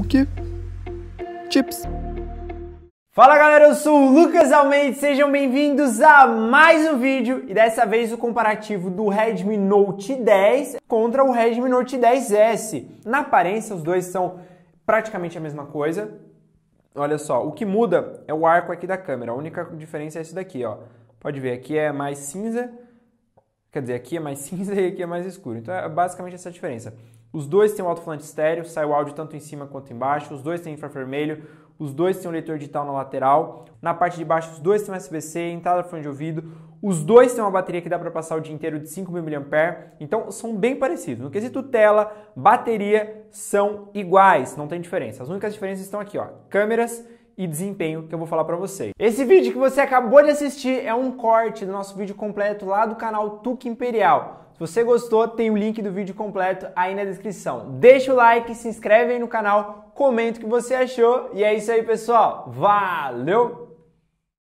Facebook Chips. Fala galera, eu sou o Lucas Almeida, sejam bem-vindos a mais um vídeo e dessa vez o comparativo do Redmi Note 10 contra o Redmi Note 10S. Na aparência, os dois são praticamente a mesma coisa. Olha só, o que muda é o arco aqui da câmera, a única diferença é esse daqui, ó. Pode ver, aqui é mais cinza, Quer dizer, aqui é mais cinza e aqui é mais escuro. Então é basicamente essa diferença. Os dois têm um alto-falante estéreo, sai o áudio tanto em cima quanto embaixo. Os dois têm infravermelho. Os dois têm um leitor digital na lateral. Na parte de baixo, os dois têm um USB-C, entrada fone de ouvido. Os dois têm uma bateria que dá para passar o dia inteiro de 5.000 mAh. Então são bem parecidos. No quesito tela, bateria são iguais, não tem diferença. As únicas diferenças estão aqui, ó, câmeras e desempenho que eu vou falar para vocês. Esse vídeo que você acabou de assistir é um corte do nosso vídeo completo lá do canal Tuque Imperial. Se você gostou, tem o link do vídeo completo aí na descrição. Deixa o like, se inscreve aí no canal, comenta o que você achou e é isso aí, pessoal. Valeu!